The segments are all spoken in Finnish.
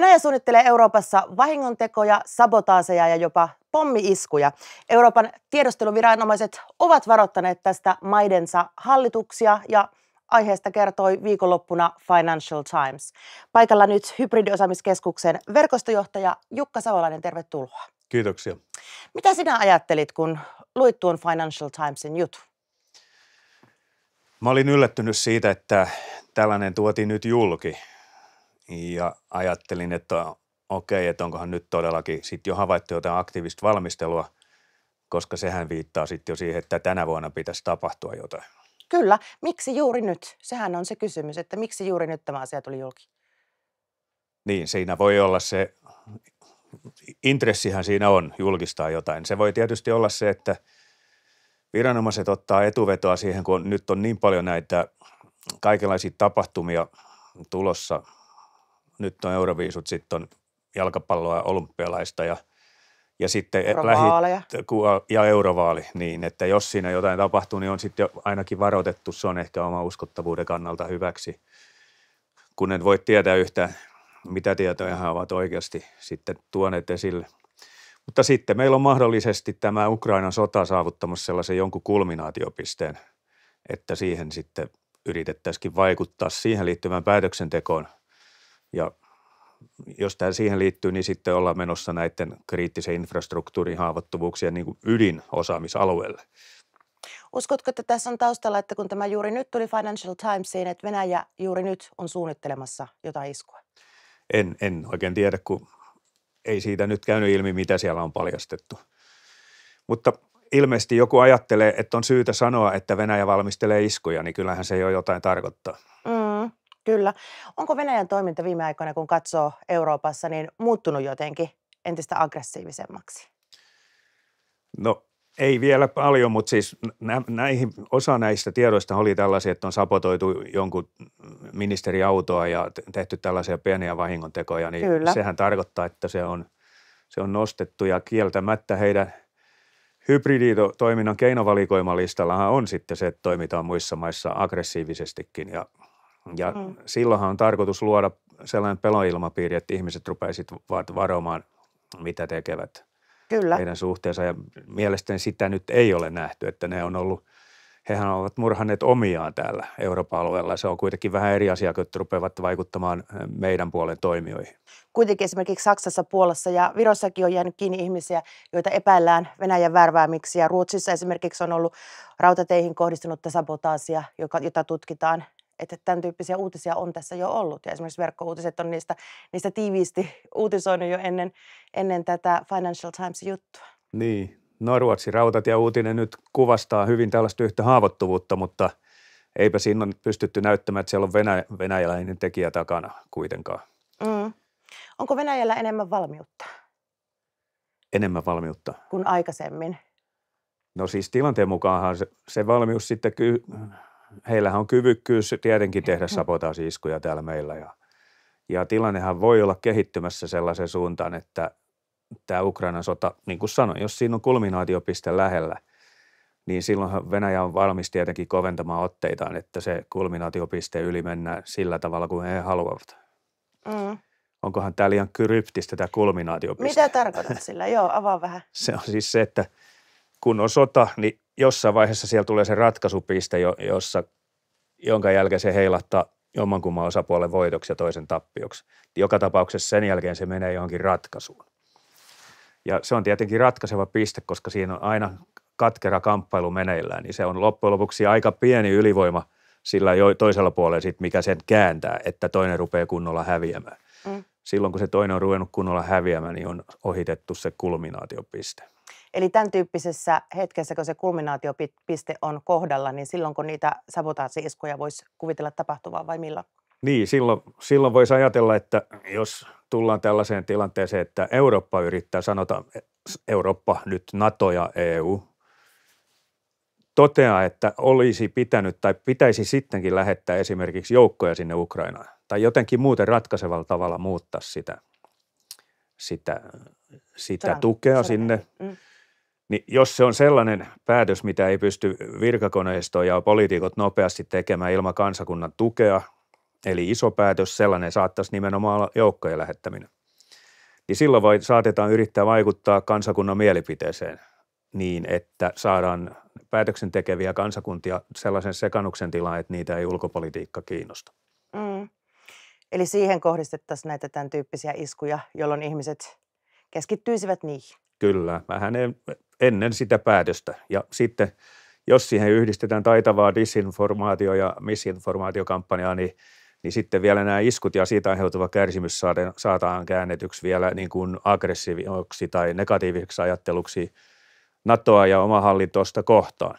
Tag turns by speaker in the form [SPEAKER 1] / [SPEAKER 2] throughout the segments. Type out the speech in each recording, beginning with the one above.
[SPEAKER 1] Venäjä suunnittelee Euroopassa vahingontekoja, sabotaaseja ja jopa pommiiskuja. Euroopan tiedusteluviranomaiset ovat varoittaneet tästä maidensa hallituksia ja aiheesta kertoi viikonloppuna Financial Times. Paikalla nyt hybridiosaamiskeskuksen verkostojohtaja Jukka Savolainen, tervetuloa. Kiitoksia. Mitä sinä ajattelit, kun luit tuon Financial Timesin jutun?
[SPEAKER 2] Mä olin yllättynyt siitä, että tällainen tuotiin nyt julki ja ajattelin, että okei, okay, että onkohan nyt todellakin sitten jo havaittu jotain aktiivista valmistelua, koska sehän viittaa sitten jo siihen, että tänä vuonna pitäisi tapahtua jotain.
[SPEAKER 1] Kyllä. Miksi juuri nyt? Sehän on se kysymys, että miksi juuri nyt tämä asia tuli julki?
[SPEAKER 2] Niin, siinä voi olla se, intressihän siinä on julkistaa jotain. Se voi tietysti olla se, että viranomaiset ottaa etuvetoa siihen, kun nyt on niin paljon näitä kaikenlaisia tapahtumia tulossa – nyt on euroviisut, sitten on jalkapalloa ja olympialaista ja, ja sitten lähi, ja eurovaali, niin että jos siinä jotain tapahtuu, niin on sitten jo ainakin varoitettu, se on ehkä oma uskottavuuden kannalta hyväksi, kun en voi tietää yhtä, mitä tietoja he ovat oikeasti sitten tuoneet esille. Mutta sitten meillä on mahdollisesti tämä Ukrainan sota saavuttamassa sellaisen jonkun kulminaatiopisteen, että siihen sitten yritettäisikin vaikuttaa siihen liittyvään päätöksentekoon – ja jos tämä siihen liittyy, niin sitten ollaan menossa näiden kriittisen infrastruktuurin haavoittuvuuksien niin ydinosaamisalueelle.
[SPEAKER 1] Uskotko, että tässä on taustalla, että kun tämä juuri nyt tuli Financial Timesiin, että Venäjä juuri nyt on suunnittelemassa jotain iskua?
[SPEAKER 2] En, en oikein tiedä, kun ei siitä nyt käynyt ilmi, mitä siellä on paljastettu. Mutta ilmeisesti joku ajattelee, että on syytä sanoa, että Venäjä valmistelee iskuja, niin kyllähän se jo jotain tarkoittaa.
[SPEAKER 1] Mm. Kyllä. Onko Venäjän toiminta viime aikoina, kun katsoo Euroopassa, niin muuttunut jotenkin entistä aggressiivisemmaksi?
[SPEAKER 2] No ei vielä paljon, mutta siis nä- näihin, osa näistä tiedoista oli tällaisia, että on sapotoitu jonkun ministeriautoa ja tehty tällaisia pieniä vahingontekoja, niin Kyllä. sehän tarkoittaa, että se on, se on nostettu ja kieltämättä heidän hybriditoiminnan keinovalikoimalistallahan on sitten se, että toimitaan muissa maissa aggressiivisestikin ja ja mm. silloinhan on tarkoitus luoda sellainen peloilmapiiri, että ihmiset rupeaisivat varomaan, mitä tekevät Kyllä. heidän suhteensa. Ja mielestäni sitä nyt ei ole nähty, että ne on ollut – hehän ovat murhanneet omiaan täällä Euroopan alueella. Se on kuitenkin vähän eri asia, kun rupeavat vaikuttamaan eh, meidän puolen toimijoihin.
[SPEAKER 1] Kuitenkin esimerkiksi Saksassa, Puolassa ja Virossakin on jäänyt kiinni ihmisiä, joita epäillään Venäjän värväämiksi. Ja Ruotsissa esimerkiksi on ollut rautateihin kohdistunutta sabotaasia, jota tutkitaan että tämän tyyppisiä uutisia on tässä jo ollut. Ja esimerkiksi verkkouutiset on niistä, niistä tiiviisti uutisoinut jo ennen, ennen tätä Financial times juttua.
[SPEAKER 2] Niin, no Ruotsi rautat ja uutinen nyt kuvastaa hyvin tällaista yhtä haavoittuvuutta, mutta eipä siinä on pystytty näyttämään, että siellä on venä- venäläinen tekijä takana kuitenkaan.
[SPEAKER 1] Mm. Onko Venäjällä enemmän valmiutta?
[SPEAKER 2] Enemmän valmiutta.
[SPEAKER 1] Kuin aikaisemmin?
[SPEAKER 2] No siis tilanteen mukaanhan se, se valmius sitten ky- heillähän on kyvykkyys tietenkin tehdä sabotaasiiskuja täällä meillä ja, ja tilannehan voi olla kehittymässä sellaiseen suuntaan, että tämä Ukrainan sota, niin kuin sanoin, jos siinä on kulminaatiopiste lähellä, niin silloin Venäjä on valmis tietenkin koventamaan otteitaan, että se kulminaatiopiste yli mennään sillä tavalla kuin he haluavat. Mm. Onkohan tämä liian kryptistä tämä kulminaatiopiste? Mitä tarkoitat
[SPEAKER 1] sillä? Joo, avaa vähän.
[SPEAKER 2] Se on siis se, että kun on sota, niin jossain vaiheessa siellä tulee se ratkaisupiste, jossa, jonka jälkeen se heilahtaa jommankumman osapuolen voitoksi ja toisen tappioksi. Joka tapauksessa sen jälkeen se menee johonkin ratkaisuun. Ja se on tietenkin ratkaiseva piste, koska siinä on aina katkera kamppailu meneillään, niin se on loppujen lopuksi aika pieni ylivoima sillä jo toisella puolella, sit, mikä sen kääntää, että toinen rupeaa kunnolla häviämään. Mm. Silloin kun se toinen on ruvennut kunnolla häviämään, niin on ohitettu se kulminaatiopiste.
[SPEAKER 1] Eli tämän tyyppisessä hetkessä, kun se kulminaatiopiste on kohdalla, niin silloin kun niitä sabotaasi-iskuja voisi kuvitella tapahtuvaa vai milloin?
[SPEAKER 2] Niin, silloin, silloin voisi ajatella, että jos tullaan tällaiseen tilanteeseen, että Eurooppa yrittää, sanota Eurooppa nyt NATO ja EU, toteaa, että olisi pitänyt tai pitäisi sittenkin lähettää esimerkiksi joukkoja sinne Ukrainaan tai jotenkin muuten ratkaisevalla tavalla muuttaa sitä, sitä, sitä Sodan. tukea Sodan. sinne. Mm. Niin jos se on sellainen päätös, mitä ei pysty virkakoneisto ja poliitikot nopeasti tekemään ilman kansakunnan tukea, eli iso päätös, sellainen saattaisi nimenomaan olla joukkojen lähettäminen. Niin silloin voi saatetaan yrittää vaikuttaa kansakunnan mielipiteeseen niin, että saadaan päätöksentekeviä kansakuntia sellaisen sekannuksen tilaan, että niitä ei ulkopolitiikka kiinnosta.
[SPEAKER 1] Mm. Eli siihen kohdistettaisiin näitä tämän tyyppisiä iskuja, jolloin ihmiset keskittyisivät niihin.
[SPEAKER 2] Kyllä, vähän ennen sitä päätöstä. Ja sitten jos siihen yhdistetään taitavaa disinformaatio- ja misinformaatiokampanjaa, niin, niin sitten vielä nämä iskut ja siitä aiheutuva kärsimys saataan käännetyksi vielä niin kuin aggressiiviksi tai negatiiviseksi ajatteluksi NATOa ja oma hallintosta kohtaan.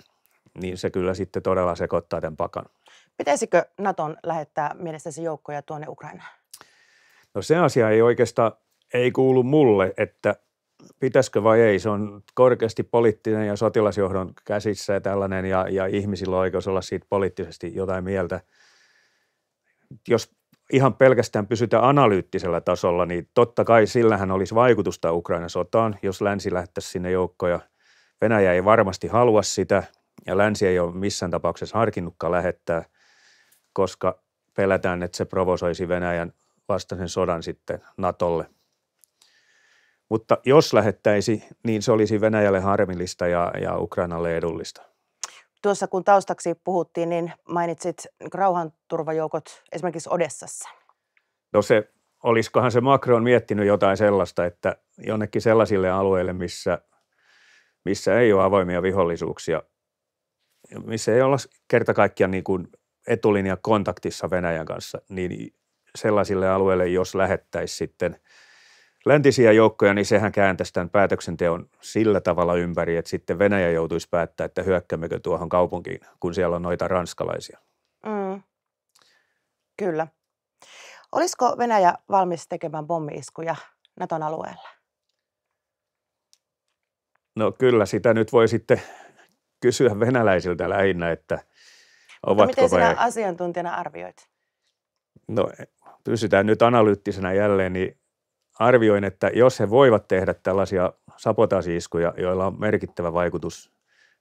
[SPEAKER 2] Niin se kyllä sitten todella sekoittaa tämän pakan.
[SPEAKER 1] Pitäisikö Naton lähettää mielestäsi joukkoja tuonne Ukrainaan?
[SPEAKER 2] No se asia ei oikeastaan ei kuulu mulle, että pitäisikö vai ei, se on korkeasti poliittinen ja sotilasjohdon käsissä ja tällainen, ja, ja ihmisillä on oikeus olla siitä poliittisesti jotain mieltä. Jos ihan pelkästään pysytään analyyttisellä tasolla, niin totta kai sillähän olisi vaikutusta ukraina sotaan, jos länsi lähtäisi sinne joukkoja. Venäjä ei varmasti halua sitä, ja länsi ei ole missään tapauksessa harkinnutkaan lähettää, koska pelätään, että se provosoisi Venäjän vastaisen sodan sitten Natolle – mutta jos lähettäisi, niin se olisi Venäjälle harmillista ja, ja Ukrainalle edullista.
[SPEAKER 1] Tuossa kun taustaksi puhuttiin, niin mainitsit rauhanturvajoukot esimerkiksi Odessassa.
[SPEAKER 2] No se, olisikohan se Macron miettinyt jotain sellaista, että jonnekin sellaisille alueille, missä, missä ei ole avoimia vihollisuuksia, missä ei olla kerta kaikkiaan niin kuin etulinja kontaktissa Venäjän kanssa, niin sellaisille alueille, jos lähettäisiin sitten – läntisiä joukkoja, niin sehän kääntäisi tämän päätöksenteon sillä tavalla ympäri, että sitten Venäjä joutuisi päättää, että hyökkäämmekö tuohon kaupunkiin, kun siellä on noita ranskalaisia.
[SPEAKER 1] Mm. Kyllä. Olisiko Venäjä valmis tekemään pommiiskuja Naton alueella?
[SPEAKER 2] No kyllä, sitä nyt voi sitten kysyä venäläisiltä lähinnä, että ovatko Mutta miten sinä vai...
[SPEAKER 1] asiantuntijana arvioit?
[SPEAKER 2] No pysytään nyt analyyttisena jälleen, niin arvioin, että jos he voivat tehdä tällaisia sapotasiiskuja, joilla on merkittävä vaikutus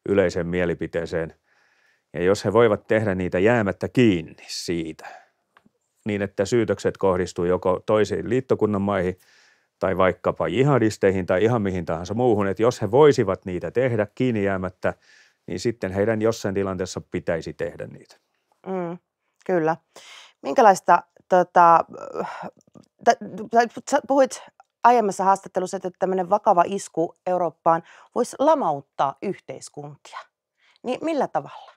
[SPEAKER 2] yleiseen mielipiteeseen, ja jos he voivat tehdä niitä jäämättä kiinni siitä, niin että syytökset kohdistuu joko toisiin liittokunnan maihin tai vaikkapa jihadisteihin tai ihan mihin tahansa muuhun, että jos he voisivat niitä tehdä kiinni jäämättä, niin sitten heidän jossain tilanteessa pitäisi tehdä niitä.
[SPEAKER 1] Mm, kyllä. Minkälaista tota, puhuit aiemmassa haastattelussa, että tämmöinen vakava isku Eurooppaan voisi lamauttaa yhteiskuntia. Niin millä tavalla?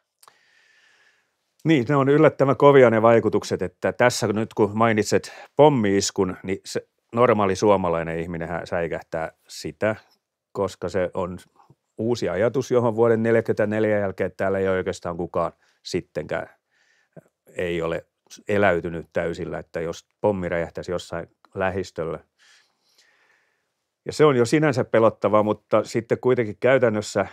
[SPEAKER 2] Niin, ne on yllättävän kovia ne vaikutukset, että tässä nyt kun mainitset pommiiskun, niin se normaali suomalainen ihminen säikähtää sitä, koska se on uusi ajatus, johon vuoden 1944 jälkeen täällä ei oikeastaan kukaan sittenkään ei ole eläytynyt täysillä, että jos pommi räjähtäisi jossain lähistöllä. Ja se on jo sinänsä pelottavaa, mutta sitten kuitenkin käytännössä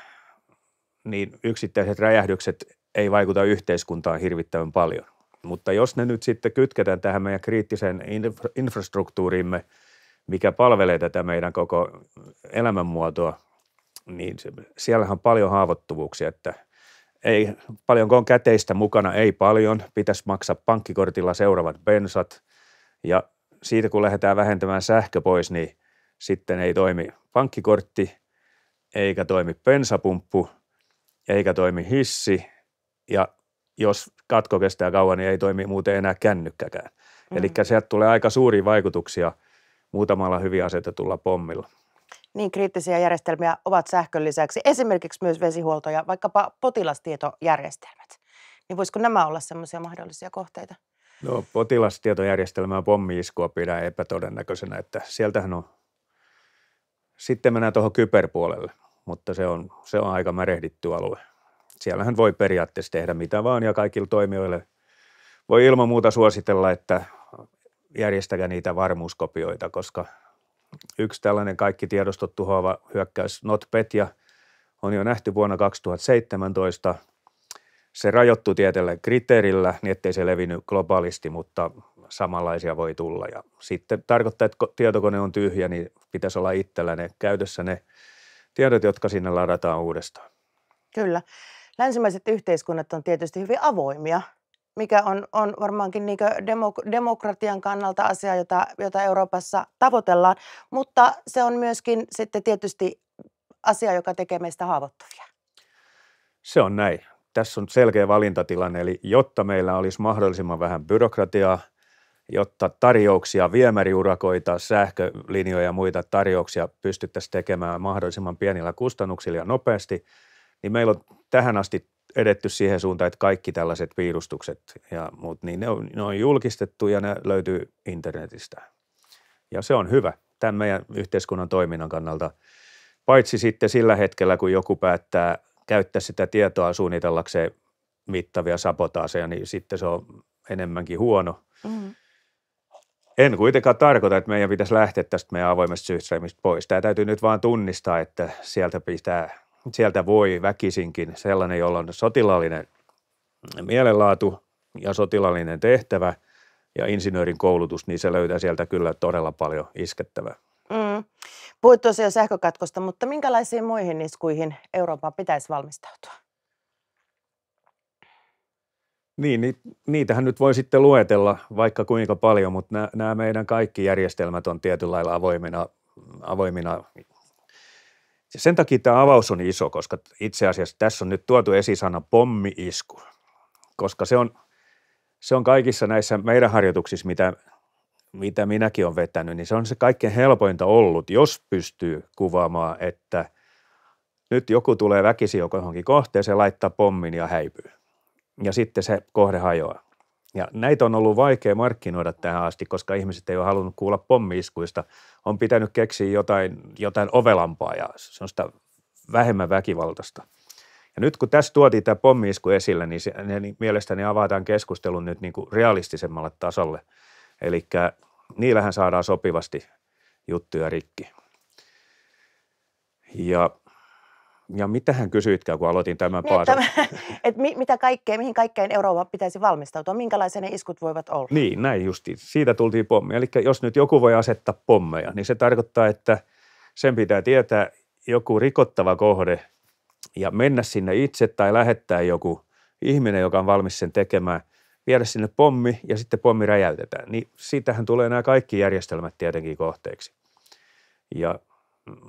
[SPEAKER 2] niin yksittäiset räjähdykset ei vaikuta yhteiskuntaan hirvittävän paljon. Mutta jos ne nyt sitten kytketään tähän meidän kriittiseen infra- infrastruktuurimme, mikä palvelee tätä meidän koko elämänmuotoa, niin siellähän on paljon haavoittuvuuksia, että – ei, paljonko on käteistä mukana, ei paljon, pitäisi maksaa pankkikortilla seuraavat bensat ja siitä kun lähdetään vähentämään sähkö pois, niin sitten ei toimi pankkikortti, eikä toimi bensapumppu, eikä toimi hissi ja jos katko kestää kauan, niin ei toimi muuten enää kännykkäkään. Mm. Eli sieltä tulee aika suuria vaikutuksia muutamalla hyvin asetetulla pommilla
[SPEAKER 1] niin kriittisiä järjestelmiä ovat sähkön lisäksi esimerkiksi myös vesihuolto ja vaikkapa potilastietojärjestelmät. Niin voisiko nämä olla semmoisia mahdollisia kohteita?
[SPEAKER 2] No potilastietojärjestelmää pommi-iskua pidän epätodennäköisenä, että sieltähän on, sitten mennään tuohon kyberpuolelle, mutta se on, se on aika märehditty alue. Siellähän voi periaatteessa tehdä mitä vaan ja kaikille toimijoille voi ilman muuta suositella, että järjestäkää niitä varmuuskopioita, koska Yksi tällainen kaikki tiedostot tuhoava hyökkäys NotPetya on jo nähty vuonna 2017. Se rajoittui tietyllä kriteerillä, niin ettei se levinnyt globaalisti, mutta samanlaisia voi tulla. Ja sitten tarkoittaa, että tietokone on tyhjä, niin pitäisi olla itsellä ne käytössä ne tiedot, jotka sinne ladataan uudestaan.
[SPEAKER 1] Kyllä. Länsimaiset yhteiskunnat on tietysti hyvin avoimia mikä on, on varmaankin niin demok- demokratian kannalta asia, jota, jota Euroopassa tavoitellaan, mutta se on myöskin sitten tietysti asia, joka tekee meistä haavoittuvia.
[SPEAKER 2] Se on näin. Tässä on selkeä valintatilanne, eli jotta meillä olisi mahdollisimman vähän byrokratiaa, jotta tarjouksia, viemäriurakoita, sähkölinjoja ja muita tarjouksia pystyttäisiin tekemään mahdollisimman pienillä kustannuksilla ja nopeasti, niin meillä on tähän asti edetty siihen suuntaan, että kaikki tällaiset piirustukset ja muut, niin ne on, ne on julkistettu ja ne löytyy internetistä. Ja se on hyvä tämän meidän yhteiskunnan toiminnan kannalta. Paitsi sitten sillä hetkellä, kun joku päättää käyttää sitä tietoa suunnitellakseen mittavia sabotaaseja, niin sitten se on enemmänkin huono. Mm. En kuitenkaan tarkoita, että meidän pitäisi lähteä tästä meidän avoimesta systeemistä pois. Tämä täytyy nyt vaan tunnistaa, että sieltä pitää sieltä voi väkisinkin sellainen, jolla on sotilaallinen mielenlaatu ja sotilaallinen tehtävä ja insinöörin koulutus, niin se löytää sieltä kyllä todella paljon iskettävää.
[SPEAKER 1] Mm. Puhuit tosiaan sähkökatkosta, mutta minkälaisiin muihin iskuihin Euroopan pitäisi valmistautua?
[SPEAKER 2] Niin, niitähän nyt voi sitten luetella vaikka kuinka paljon, mutta nämä meidän kaikki järjestelmät on tietyllä lailla avoimina, avoimina sen takia tämä avaus on iso, koska itse asiassa tässä on nyt tuotu esisana pommi-isku, koska se on, se on kaikissa näissä meidän harjoituksissa, mitä, mitä minäkin olen vetänyt, niin se on se kaikkein helpointa ollut, jos pystyy kuvaamaan, että nyt joku tulee väkisin johonkin kohteeseen, laittaa pommin ja häipyy. Ja sitten se kohde hajoaa. Ja näitä on ollut vaikea markkinoida tähän asti, koska ihmiset ei ole halunnut kuulla pommiiskuista. On pitänyt keksiä jotain, jotain ovelampaa ja sellaista vähemmän väkivaltaista. Ja nyt kun tässä tuotiin tämä pommiisku esille, niin, se, niin mielestäni avataan keskustelun nyt niin kuin realistisemmalle tasolle. Eli niillähän saadaan sopivasti juttuja rikki. Ja ja mitä hän kysyitkään, kun aloitin tämän niin, paasun?
[SPEAKER 1] Et mi, mitä kaikkea, mihin kaikkeen Euroopan pitäisi valmistautua? Minkälaisia ne iskut voivat olla?
[SPEAKER 2] Niin, näin justi Siitä tultiin pommeja. Eli jos nyt joku voi asettaa pommeja, niin se tarkoittaa, että sen pitää tietää joku rikottava kohde ja mennä sinne itse tai lähettää joku ihminen, joka on valmis sen tekemään, viedä sinne pommi ja sitten pommi räjäytetään. Niin siitähän tulee nämä kaikki järjestelmät tietenkin kohteeksi. Ja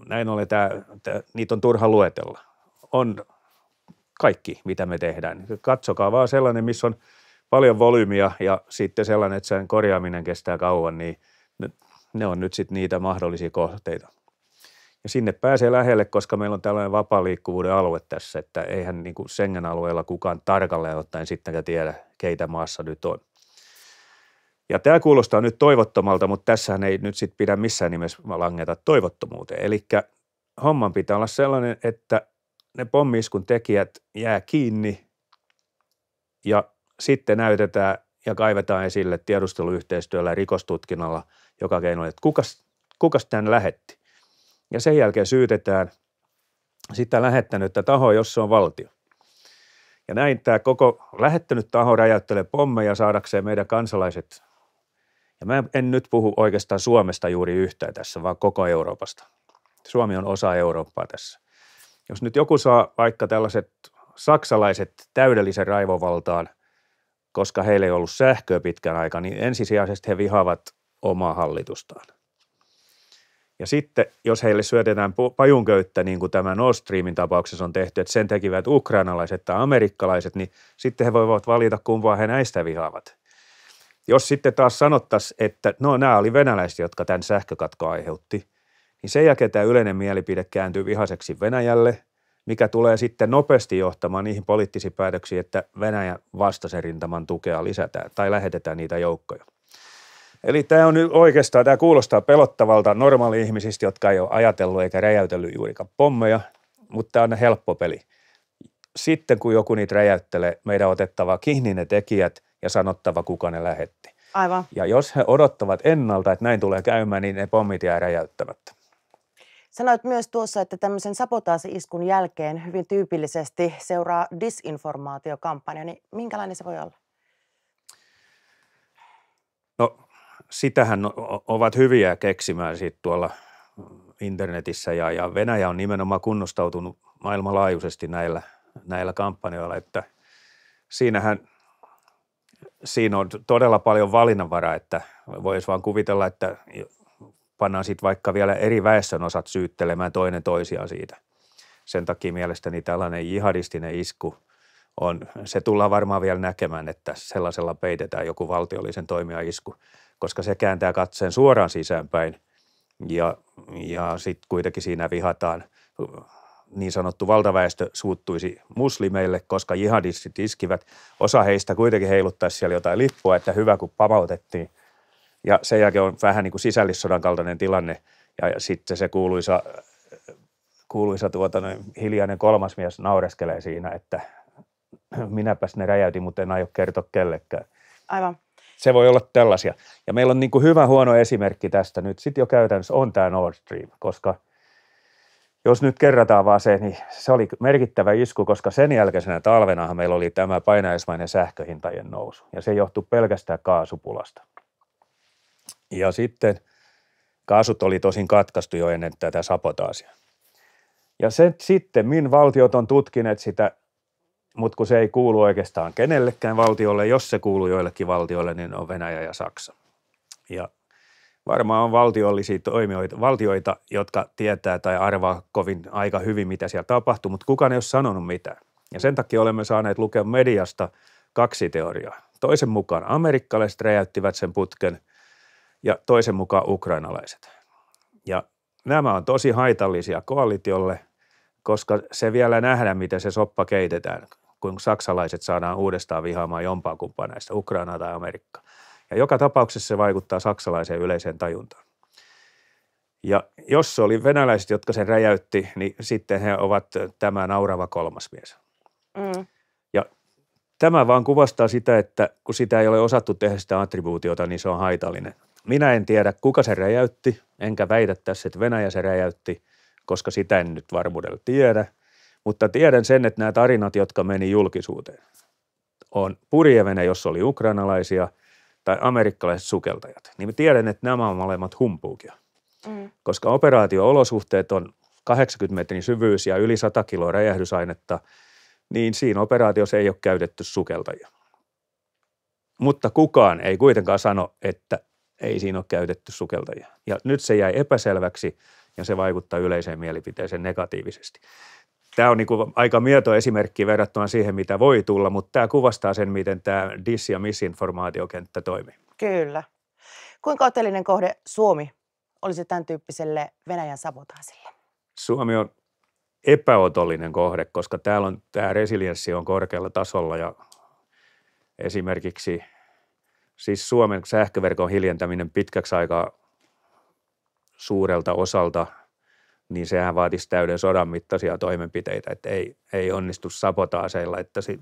[SPEAKER 2] näin ollen tämä, tämä, niitä on turha luetella. On kaikki, mitä me tehdään. Katsokaa vaan sellainen, missä on paljon volyymia ja sitten sellainen, että sen korjaaminen kestää kauan, niin ne, on nyt sitten niitä mahdollisia kohteita. Ja sinne pääsee lähelle, koska meillä on tällainen vapaa-liikkuvuuden alue tässä, että eihän niin kuin Schengen-alueella kukaan tarkalleen ottaen sittenkään tiedä, keitä maassa nyt on. Ja tämä kuulostaa nyt toivottomalta, mutta tässähän ei nyt sitten pidä missään nimessä langeta toivottomuuteen. Eli homman pitää olla sellainen, että ne pommiiskun tekijät jää kiinni ja sitten näytetään ja kaivetaan esille tiedusteluyhteistyöllä ja rikostutkinnalla joka keino, että kukas, kukas tämän lähetti. Ja sen jälkeen syytetään sitä lähettänyttä tahoa, jos se on valtio. Ja näin tämä koko lähettänyt taho räjäyttelee pommeja saadakseen meidän kansalaiset ja mä en nyt puhu oikeastaan Suomesta juuri yhtään tässä, vaan koko Euroopasta. Suomi on osa Eurooppaa tässä. Jos nyt joku saa vaikka tällaiset saksalaiset täydellisen raivovaltaan, koska heillä ei ollut sähköä pitkän aikaa, niin ensisijaisesti he vihaavat omaa hallitustaan. Ja sitten, jos heille syötetään pajunköyttä, niin kuin tämä Nord Streamin tapauksessa on tehty, että sen tekivät ukrainalaiset tai amerikkalaiset, niin sitten he voivat valita, kumpaa he näistä vihaavat. Jos sitten taas sanottaisiin, että no nämä oli venäläiset, jotka tämän sähkökatko aiheutti, niin sen jälkeen tämä yleinen mielipide kääntyy vihaseksi Venäjälle, mikä tulee sitten nopeasti johtamaan niihin poliittisiin päätöksiin, että Venäjän vastaisen rintaman tukea lisätään tai lähetetään niitä joukkoja. Eli tämä on nyt oikeastaan, tämä kuulostaa pelottavalta normaali ihmisistä, jotka ei ole ajatellut eikä räjäytellyt juurikaan pommeja, mutta tämä on helppo peli. Sitten kun joku niitä räjäyttelee, meidän otettava kiinni ne tekijät – ja sanottava, kuka ne lähetti. Aivan. Ja jos he odottavat ennalta, että näin tulee käymään, niin ne pommit jää räjäyttämättä.
[SPEAKER 1] Sanoit myös tuossa, että tämmöisen sabotaasi-iskun jälkeen hyvin tyypillisesti seuraa disinformaatiokampanja, niin minkälainen se voi olla?
[SPEAKER 2] No sitähän ovat hyviä keksimään sit tuolla internetissä ja, ja Venäjä on nimenomaan kunnostautunut maailmanlaajuisesti näillä, näillä kampanjoilla, että siinähän siinä on todella paljon valinnanvaraa, että voisi vaan kuvitella, että pannaan sitten vaikka vielä eri väestön osat syyttelemään toinen toisiaan siitä. Sen takia mielestäni tällainen jihadistinen isku on, se tullaan varmaan vielä näkemään, että sellaisella peitetään joku valtiollisen toimia isku, koska se kääntää katseen suoraan sisäänpäin ja, ja sitten kuitenkin siinä vihataan niin sanottu valtaväestö suuttuisi muslimeille, koska jihadistit iskivät. Osa heistä kuitenkin heiluttaisi siellä jotain lippua, että hyvä kun pamautettiin. Ja sen jälkeen on vähän niin kuin sisällissodan kaltainen tilanne. Ja sitten se kuuluisa, kuuluisa tuota, hiljainen kolmas mies naureskelee siinä, että minäpäs ne räjäytin, mutta en aio kertoa kellekään. Aivan. Se voi olla tällaisia. Ja meillä on niin kuin hyvä huono esimerkki tästä nyt. Sitten jo käytännössä on tämä Nord Stream, koska – jos nyt kerrataan vaan se, niin se oli merkittävä isku, koska sen jälkeisenä talvena meillä oli tämä painajaismainen sähköhintajen nousu, ja se johtui pelkästään kaasupulasta. Ja sitten kaasut oli tosin katkaistu jo ennen tätä sapotaasia. Ja se, sitten min valtiot on tutkineet sitä, mutta kun se ei kuulu oikeastaan kenellekään valtiolle, jos se kuuluu joillekin valtioille, niin on Venäjä ja Saksa. Ja varmaan on valtiollisia toimijoita, valtioita, jotka tietää tai arvaa kovin aika hyvin, mitä siellä tapahtuu, mutta kukaan ei ole sanonut mitään. Ja sen takia olemme saaneet lukea mediasta kaksi teoriaa. Toisen mukaan amerikkalaiset räjäyttivät sen putken ja toisen mukaan ukrainalaiset. Ja nämä on tosi haitallisia koalitiolle, koska se vielä nähdään, miten se soppa keitetään, kun saksalaiset saadaan uudestaan vihaamaan jompaa kumpaa näistä, Ukrainaa tai Amerikkaa. Ja joka tapauksessa se vaikuttaa saksalaiseen yleiseen tajuntaan. Ja jos se oli venäläiset, jotka sen räjäytti, niin sitten he ovat tämä naurava kolmas mies. Mm. Ja tämä vaan kuvastaa sitä, että kun sitä ei ole osattu tehdä sitä attribuutiota, niin se on haitallinen. Minä en tiedä, kuka se räjäytti, enkä väitä tässä, että Venäjä se räjäytti, koska sitä en nyt varmuudella tiedä. Mutta tiedän sen, että nämä tarinat, jotka meni julkisuuteen, on purjevene, jossa oli ukrainalaisia – tai amerikkalaiset sukeltajat, niin mä tiedän, että nämä on molemmat humpuukia. Mm. Koska operaatio-olosuhteet on 80 metrin syvyys ja yli 100 kiloa räjähdysainetta, niin siinä operaatiossa ei ole käytetty sukeltajia. Mutta kukaan ei kuitenkaan sano, että ei siinä ole käytetty sukeltajia. Ja nyt se jäi epäselväksi ja se vaikuttaa yleiseen mielipiteeseen negatiivisesti. Tämä on niin kuin aika mieto esimerkki verrattuna siihen, mitä voi tulla, mutta tämä kuvastaa sen, miten tämä dis- ja misinformaatiokenttä toimii.
[SPEAKER 1] Kyllä. Kuinka otellinen kohde Suomi olisi tämän tyyppiselle Venäjän sabotaasille?
[SPEAKER 2] Suomi on epäotollinen kohde, koska täällä on tämä resilienssi on korkealla tasolla ja esimerkiksi siis Suomen sähköverkon hiljentäminen pitkäksi aikaa suurelta osalta – niin sehän vaatisi täyden sodan mittaisia toimenpiteitä, että ei, ei onnistu sabotaaseilla, että si-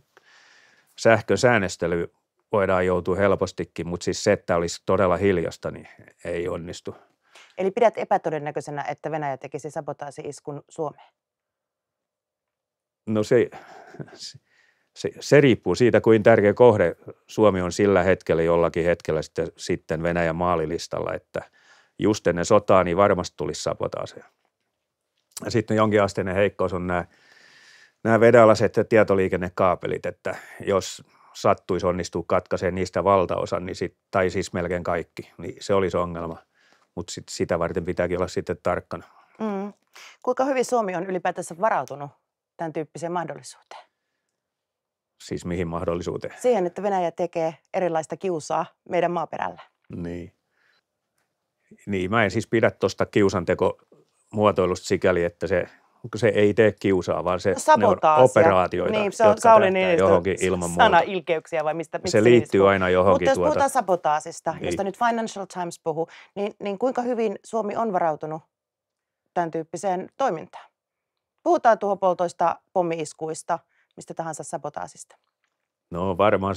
[SPEAKER 2] sähkön säännöstely voidaan joutua helpostikin, mutta siis se, että olisi todella hiljasta, niin ei onnistu.
[SPEAKER 1] Eli pidät epätodennäköisenä, että Venäjä tekisi sabotaasi-iskun Suomeen?
[SPEAKER 2] No se, se, se riippuu siitä, kuin tärkeä kohde Suomi on sillä hetkellä jollakin hetkellä sitten, sitten Venäjän maalilistalla, että just ennen sotaa niin varmasti tulisi sabotaaseja. Sitten jonkinasteinen heikkous on nämä, nämä vedalaiset tietoliikennekaapelit, että jos sattuisi onnistua katkaiseen niistä valtaosan, niin sit, tai siis melkein kaikki, niin se olisi ongelma. Mutta sit, sitä varten pitääkin olla sitten tarkkana.
[SPEAKER 1] Mm. Kuinka hyvin Suomi on ylipäätänsä varautunut tämän tyyppiseen mahdollisuuteen?
[SPEAKER 2] Siis mihin mahdollisuuteen?
[SPEAKER 1] Siihen, että Venäjä tekee erilaista kiusaa meidän maaperällä.
[SPEAKER 2] Niin. Niin, mä en siis pidä tuosta kiusanteko muotoilusta sikäli, että se, se ei tee kiusaa, vaan se no ne on operaatioita, niin, se on, jotka Sauli niin, johonkin ilman muuta. Sana
[SPEAKER 1] ilkeyksiä vai mistä? Se liittyy aina johonkin. Mutta jos tuota... puhutaan sabotaasista, niin. josta nyt Financial Times puhuu, niin, niin kuinka hyvin Suomi on varautunut tämän tyyppiseen toimintaan? Puhutaan tuohon puolitoista pommiiskuista, mistä tahansa sabotaasista.
[SPEAKER 2] No varmaan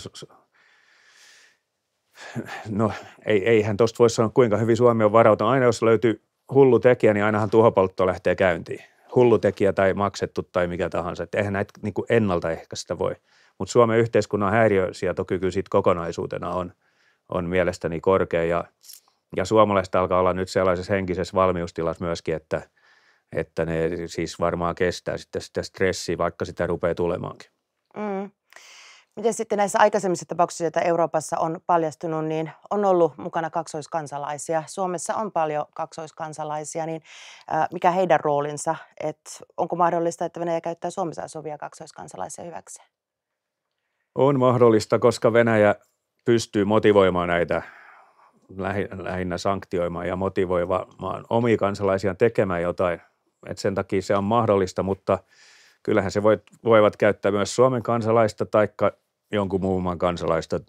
[SPEAKER 2] No ei, eihän tuosta voi sanoa, kuinka hyvin Suomi on varautunut. Aina jos löytyy hullu tekijä, niin ainahan tuhopoltto lähtee käyntiin. Hullu tekijä tai maksettu tai mikä tahansa. Et eihän näitä niin ennaltaehkäistä voi. Mutta Suomen yhteiskunnan häiriösietokyky siitä kokonaisuutena on, on mielestäni korkea. Ja, ja suomalaiset alkaa olla nyt sellaisessa henkisessä valmiustilassa myöskin, että, että ne siis varmaan kestää sitten sitä stressiä, vaikka sitä rupeaa tulemaankin.
[SPEAKER 1] Mm. Miten sitten näissä aikaisemmissa tapauksissa, joita Euroopassa on paljastunut, niin on ollut mukana kaksoiskansalaisia. Suomessa on paljon kaksoiskansalaisia, niin mikä heidän roolinsa? Et onko mahdollista, että Venäjä käyttää Suomessa asuvia kaksoiskansalaisia hyväkseen?
[SPEAKER 2] On mahdollista, koska Venäjä pystyy motivoimaan näitä lähinnä sanktioimaan ja motivoimaan omia kansalaisiaan tekemään jotain. Et sen takia se on mahdollista, mutta kyllähän se voi, voivat käyttää myös Suomen kansalaista tai jonkun muun maan kansalaista,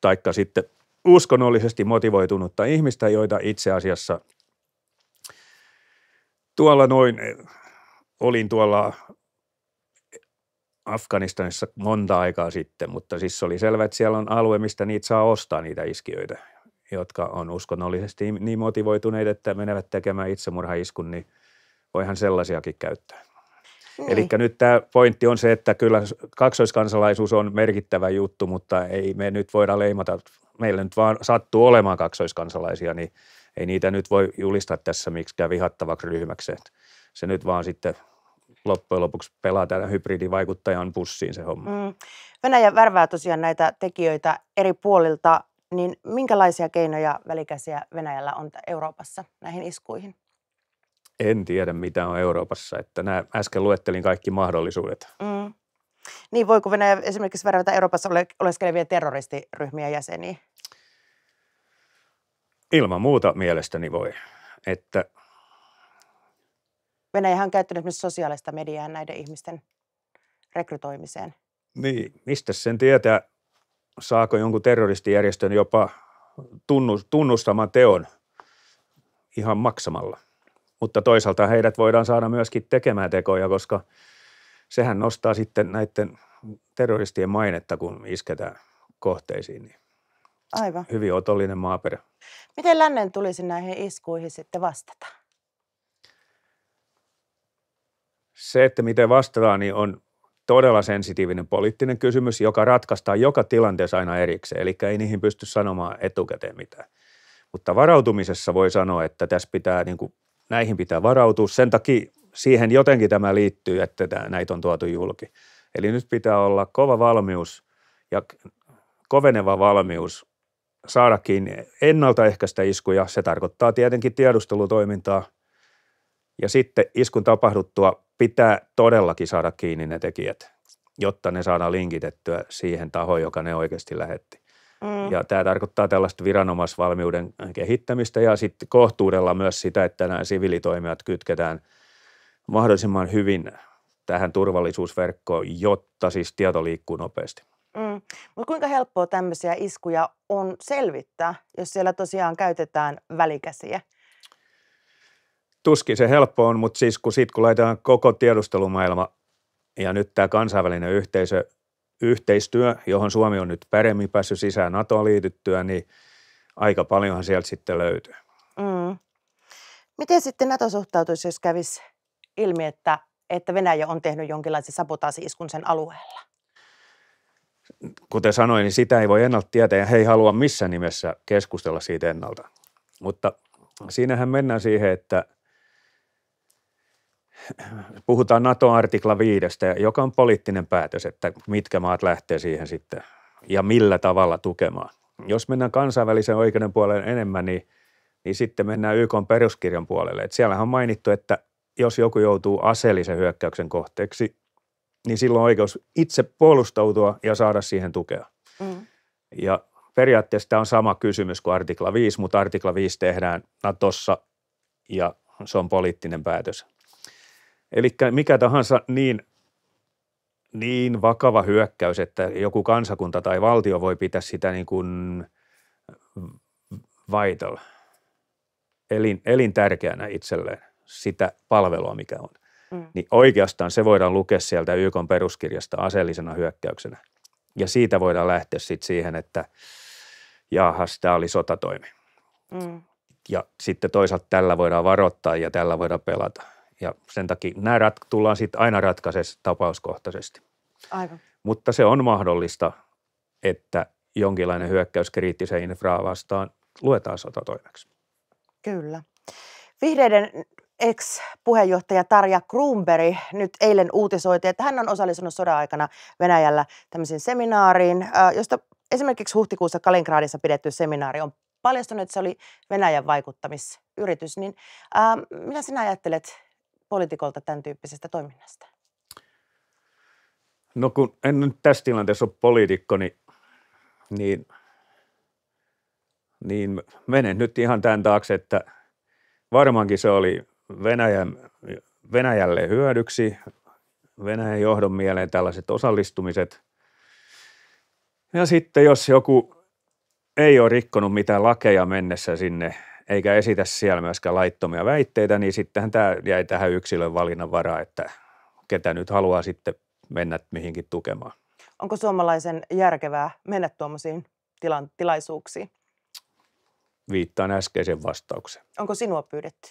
[SPEAKER 2] taikka sitten uskonnollisesti motivoitunutta ihmistä, joita itse asiassa tuolla noin, olin tuolla Afganistanissa monta aikaa sitten, mutta siis oli selvä, että siellä on alue, mistä niitä saa ostaa niitä iskiöitä, jotka on uskonnollisesti niin motivoituneita, että menevät tekemään itsemurhaiskun, niin voihan sellaisiakin käyttää. Hmm. Eli nyt tämä pointti on se, että kyllä kaksoiskansalaisuus on merkittävä juttu, mutta ei me nyt voida leimata, meillä nyt vaan sattuu olemaan kaksoiskansalaisia, niin ei niitä nyt voi julistaa tässä miksikään vihattavaksi ryhmäksi. Se nyt vaan sitten loppujen lopuksi pelaa tällä hybridivaikuttajan pussiin se homma. Mm.
[SPEAKER 1] Venäjä värvää tosiaan näitä tekijöitä eri puolilta, niin minkälaisia keinoja välikäsiä Venäjällä on Euroopassa näihin iskuihin?
[SPEAKER 2] En tiedä, mitä on Euroopassa. Että nämä, äsken luettelin kaikki mahdollisuudet.
[SPEAKER 1] Mm. Niin, voiko Venäjä esimerkiksi verrata Euroopassa oleskelevia terroristiryhmiä jäseniä?
[SPEAKER 2] Ilman muuta mielestäni voi. Että
[SPEAKER 1] Venäjähän on käyttänyt myös sosiaalista mediaa näiden ihmisten rekrytoimiseen.
[SPEAKER 2] Niin, mistä sen tietää, saako jonkun terroristijärjestön jopa tunnustaman teon ihan maksamalla – mutta toisaalta heidät voidaan saada myöskin tekemään tekoja, koska sehän nostaa sitten näiden terroristien mainetta, kun isketään kohteisiin. Niin Aivan. Hyvin otollinen maaperä.
[SPEAKER 1] Miten lännen tulisi näihin iskuihin sitten vastata?
[SPEAKER 2] Se, että miten vastataan, niin on todella sensitiivinen poliittinen kysymys, joka ratkaistaan joka tilanteessa aina erikseen. Eli ei niihin pysty sanomaan etukäteen mitään. Mutta varautumisessa voi sanoa, että tässä pitää niin kuin näihin pitää varautua. Sen takia siihen jotenkin tämä liittyy, että näitä on tuotu julki. Eli nyt pitää olla kova valmius ja koveneva valmius saadakin ennaltaehkäistä iskuja. Se tarkoittaa tietenkin tiedustelutoimintaa. Ja sitten iskun tapahduttua pitää todellakin saada kiinni ne tekijät, jotta ne saadaan linkitettyä siihen tahoon, joka ne oikeasti lähetti. Mm. Ja tämä tarkoittaa tällaista viranomaisvalmiuden kehittämistä ja sitten kohtuudella myös sitä, että nämä sivilitoimijat kytketään mahdollisimman hyvin tähän turvallisuusverkkoon, jotta siis tieto liikkuu nopeasti. Mm.
[SPEAKER 1] Mutta kuinka helppoa tämmöisiä iskuja on selvittää, jos siellä tosiaan käytetään välikäsiä?
[SPEAKER 2] Tuskin se helppo on, mutta siis kun, sit, kun laitetaan koko tiedustelumaailma ja nyt tämä kansainvälinen yhteisö yhteistyö, johon Suomi on nyt paremmin päässyt sisään NATOon liityttyä, niin aika paljonhan sieltä sitten löytyy.
[SPEAKER 1] Mm. Miten sitten NATO suhtautuisi, jos kävisi ilmi, että, että Venäjä on tehnyt jonkinlaisen sabotaasi-iskun sen alueella?
[SPEAKER 2] Kuten sanoin, niin sitä ei voi ennalta tietää ja he ei halua missään nimessä keskustella siitä ennalta. Mutta siinähän mennään siihen, että – puhutaan NATO-artikla 5, joka on poliittinen päätös, että mitkä maat lähtee siihen sitten ja millä tavalla tukemaan. Jos mennään kansainvälisen oikeuden puolelle enemmän, niin, niin sitten mennään YK peruskirjan puolelle. Et siellähän on mainittu, että jos joku joutuu aseellisen hyökkäyksen kohteeksi, niin silloin on oikeus itse puolustautua ja saada siihen tukea. Mm. Ja periaatteessa tämä on sama kysymys kuin artikla 5, mutta artikla 5 tehdään Natossa ja se on poliittinen päätös. Eli mikä tahansa niin, niin vakava hyökkäys, että joku kansakunta tai valtio voi pitää sitä niin kuin vital, elin, elintärkeänä itselleen sitä palvelua, mikä on. Mm. Niin oikeastaan se voidaan lukea sieltä YK peruskirjasta aseellisena hyökkäyksenä. Ja siitä voidaan lähteä sitten siihen, että jaahas, tämä oli sotatoimi. Mm. Ja sitten toisaalta tällä voidaan varoittaa ja tällä voidaan pelata – ja sen takia nämä rat- tullaan sitten aina ratkaisemaan tapauskohtaisesti. Aivan. Mutta se on mahdollista, että jonkinlainen hyökkäys kriittiseen infraa vastaan luetaan sotatoimeksi.
[SPEAKER 1] Kyllä. Vihreiden ex-puheenjohtaja Tarja Kruunberg nyt eilen uutisoiti, että hän on osallistunut sodan aikana Venäjällä tämmöisiin seminaariin, äh, josta esimerkiksi huhtikuussa Kaliningradissa pidetty seminaari on paljastunut, että se oli Venäjän vaikuttamisyritys. Niin, ää, äh, mitä sinä ajattelet poliitikolta tämän tyyppisestä toiminnasta?
[SPEAKER 2] No kun en nyt tässä tilanteessa ole poliitikko, niin, niin, niin menen nyt ihan tämän taakse, että varmaankin se oli Venäjän, Venäjälle hyödyksi, Venäjän johdon mieleen tällaiset osallistumiset. Ja sitten jos joku ei ole rikkonut mitään lakeja mennessä sinne – eikä esitä siellä myöskään laittomia väitteitä, niin sittenhän tämä jäi tähän yksilön valinnan varaa, että ketä nyt haluaa sitten mennä mihinkin tukemaan.
[SPEAKER 1] Onko suomalaisen järkevää mennä tuommoisiin tila- tilaisuuksiin?
[SPEAKER 2] Viittaan äskeisen vastaukseen.
[SPEAKER 1] Onko sinua pyydetty?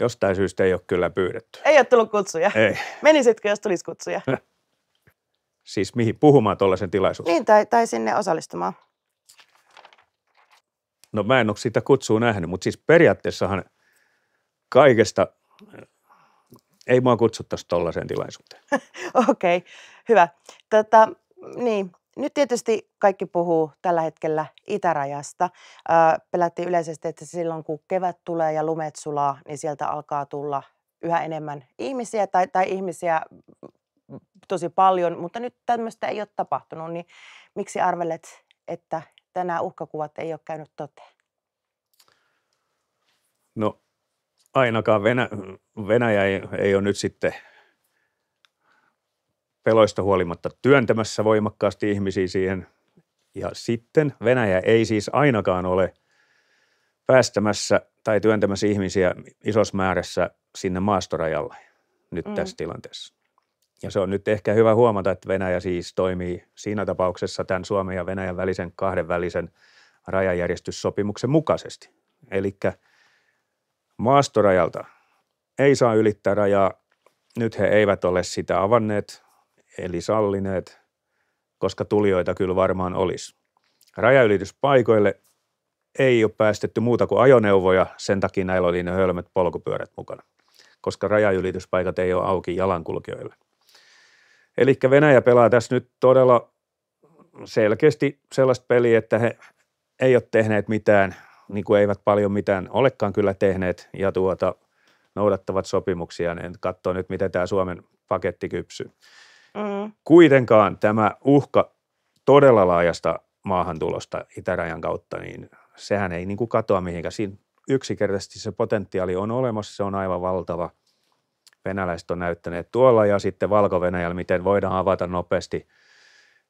[SPEAKER 2] Jostain syystä ei ole kyllä pyydetty.
[SPEAKER 1] Ei ole tullut kutsuja. Ei. Menisitkö, jos tulisi kutsuja?
[SPEAKER 2] siis mihin puhumaan tuollaisen tilaisuuden?
[SPEAKER 1] Niin, tai, tai sinne osallistumaan.
[SPEAKER 2] No mä en ole sitä kutsua nähnyt, mutta siis periaatteessahan kaikesta ei mua kutsuttaisi tuollaiseen tilaisuuteen.
[SPEAKER 1] Okei, okay, hyvä. Tota, niin, nyt tietysti kaikki puhuu tällä hetkellä itärajasta. Pelättiin yleisesti, että silloin kun kevät tulee ja lumet sulaa, niin sieltä alkaa tulla yhä enemmän ihmisiä tai, tai ihmisiä tosi paljon, mutta nyt tämmöistä ei ole tapahtunut, niin miksi arvelet, että että nämä uhkakuvat ei ole käynyt toteen?
[SPEAKER 2] No ainakaan Venä, Venäjä ei, ei ole nyt sitten peloista huolimatta työntämässä voimakkaasti ihmisiä siihen. Ja sitten Venäjä ei siis ainakaan ole päästämässä tai työntämässä ihmisiä isossa määrässä sinne maastorajalle nyt mm. tässä tilanteessa. Ja se on nyt ehkä hyvä huomata, että Venäjä siis toimii siinä tapauksessa tämän Suomen ja Venäjän välisen kahdenvälisen rajajärjestyssopimuksen mukaisesti. Eli maastorajalta ei saa ylittää rajaa. Nyt he eivät ole sitä avanneet, eli sallineet, koska tulijoita kyllä varmaan olisi. Rajaylityspaikoille ei ole päästetty muuta kuin ajoneuvoja, sen takia näillä oli ne hölmöt polkupyörät mukana, koska rajaylityspaikat ei ole auki jalankulkijoille. Eli Venäjä pelaa tässä nyt todella selkeästi sellaista peliä, että he ei ole tehneet mitään, niin kuin eivät paljon mitään olekaan kyllä tehneet, ja tuota, noudattavat sopimuksia, niin katso nyt, miten tämä Suomen paketti kypsyy. Mm. Kuitenkaan tämä uhka todella laajasta maahantulosta itärajan kautta, niin sehän ei niin kuin katoa mihinkään. Siinä yksinkertaisesti se potentiaali on olemassa, se on aivan valtava – venäläiset on näyttäneet tuolla ja sitten valko miten voidaan avata nopeasti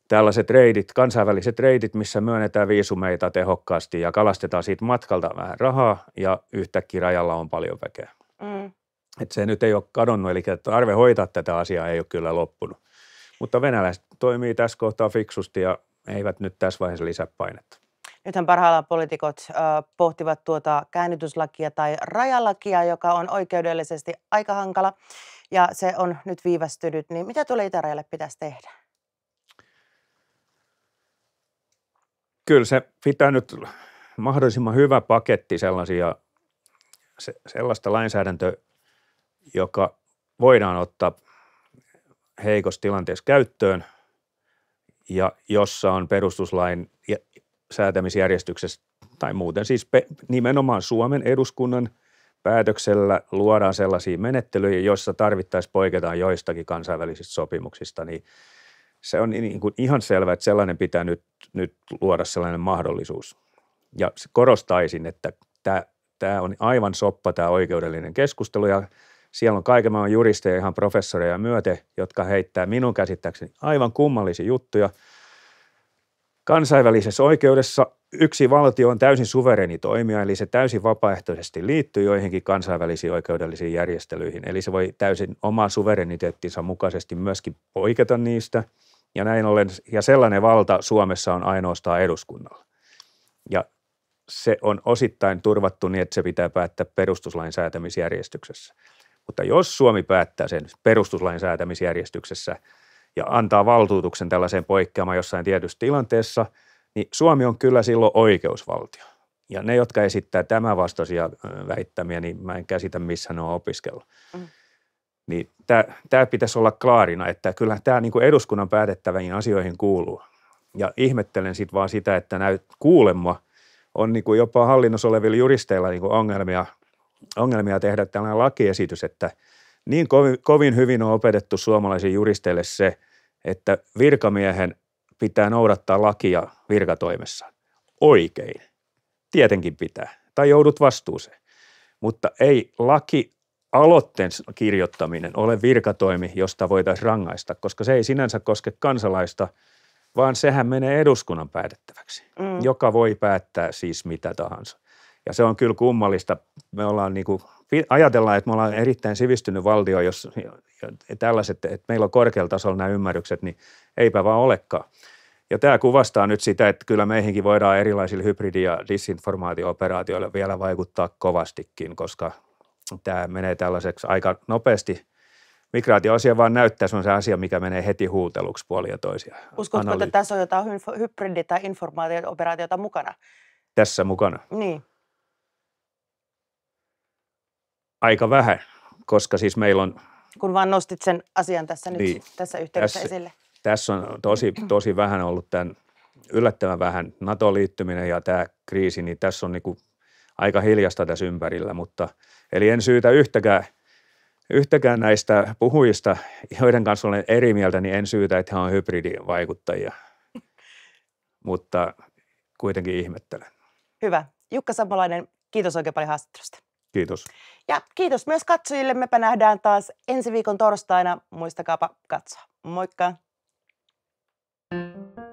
[SPEAKER 2] tällaiset reidit, kansainväliset reidit, missä myönnetään viisumeita tehokkaasti ja kalastetaan siitä matkalta vähän rahaa ja yhtäkkiä rajalla on paljon väkeä. Mm. Et se nyt ei ole kadonnut, eli tarve hoitaa tätä asiaa ei ole kyllä loppunut. Mutta venäläiset toimii tässä kohtaa fiksusti ja eivät nyt tässä vaiheessa lisää painetta.
[SPEAKER 1] Nythän parhaillaan poliitikot pohtivat tuota käännytyslakia tai rajalakia, joka on oikeudellisesti aika hankala ja se on nyt viivästynyt. Niin mitä tuolle itärajalle pitäisi tehdä?
[SPEAKER 2] Kyllä se pitää nyt mahdollisimman hyvä paketti sellaisia, se, sellaista lainsäädäntöä, joka voidaan ottaa heikossa tilanteessa käyttöön ja jossa on perustuslain säätämisjärjestyksessä tai muuten siis pe- nimenomaan Suomen eduskunnan päätöksellä luodaan sellaisia menettelyjä, joissa tarvittaisiin poiketaan joistakin kansainvälisistä sopimuksista, niin se on niin kuin ihan selvää, että sellainen pitää nyt, nyt luoda sellainen mahdollisuus. Ja korostaisin, että tämä, tämä on aivan soppa tämä oikeudellinen keskustelu ja siellä on kaiken maailman juristeja, ihan professoreja myöte, jotka heittää minun käsittääkseni aivan kummallisia juttuja – Kansainvälisessä oikeudessa yksi valtio on täysin suvereni toimija, eli se täysin vapaaehtoisesti liittyy joihinkin kansainvälisiin oikeudellisiin järjestelyihin. Eli se voi täysin omaa suvereniteettinsa mukaisesti myöskin poiketa niistä. Ja näin ollen, ja sellainen valta Suomessa on ainoastaan eduskunnalla. Ja se on osittain turvattu niin, että se pitää päättää perustuslain säätämisjärjestyksessä. Mutta jos Suomi päättää sen perustuslain säätämisjärjestyksessä – ja antaa valtuutuksen tällaiseen poikkeamaan jossain tietyssä tilanteessa, niin Suomi on kyllä silloin oikeusvaltio. Ja ne, jotka esittää tämän vastaisia väittämiä, niin mä en käsitä, missä ne on opiskellut. Mm. Niin tämä pitäisi olla klaarina, että kyllä tämä niinku eduskunnan päätettäviin asioihin kuuluu. Ja ihmettelen sitten vaan sitä, että näyt kuulemma on niinku jopa hallinnossa olevilla juristeilla niinku ongelmia, ongelmia tehdä tällainen lakiesitys, että niin kovin, kovin hyvin on opetettu suomalaisille juristeille se, että virkamiehen pitää noudattaa lakia virkatoimessa Oikein. Tietenkin pitää. Tai joudut vastuuseen. Mutta ei laki aloitteen kirjoittaminen ole virkatoimi, josta voitaisiin rangaista, koska se ei sinänsä koske kansalaista, vaan sehän menee eduskunnan päätettäväksi, mm. joka voi päättää siis mitä tahansa. Ja se on kyllä kummallista. Me ollaan niin kuin, ajatellaan, että me ollaan erittäin sivistynyt valtio, jos tällaiset, että meillä on korkealla tasolla nämä ymmärrykset, niin eipä vaan olekaan. Ja tämä kuvastaa nyt sitä, että kyllä meihinkin voidaan erilaisilla hybridi- ja disinformaatio-operaatioilla vielä vaikuttaa kovastikin, koska tämä menee tällaiseksi aika nopeasti. Migraatioasia vaan näyttää, se on se asia, mikä menee heti huuteluksi puolia toisia. Uskotko, analy- että tässä
[SPEAKER 1] on jotain hybridi- tai informaatio-operaatiota mukana?
[SPEAKER 2] Tässä mukana. Niin. aika vähän, koska siis meillä on...
[SPEAKER 1] Kun vaan nostit sen asian tässä niin, nyt tässä yhteydessä tässä, esille.
[SPEAKER 2] Tässä on tosi, tosi vähän ollut tämän yllättävän vähän NATO-liittyminen ja tämä kriisi, niin tässä on niinku aika hiljasta tässä ympärillä, mutta eli en syytä yhtäkään, yhtäkään näistä puhujista, joiden kanssa olen eri mieltä, niin en syytä, että he ovat hybridivaikuttajia, mutta kuitenkin ihmettelen.
[SPEAKER 1] Hyvä. Jukka Samolainen, kiitos oikein paljon haastattelusta. Kiitos. Ja kiitos myös katsojille. Mepä nähdään taas ensi viikon torstaina. Muistakaapa katsoa. Moikka! thank you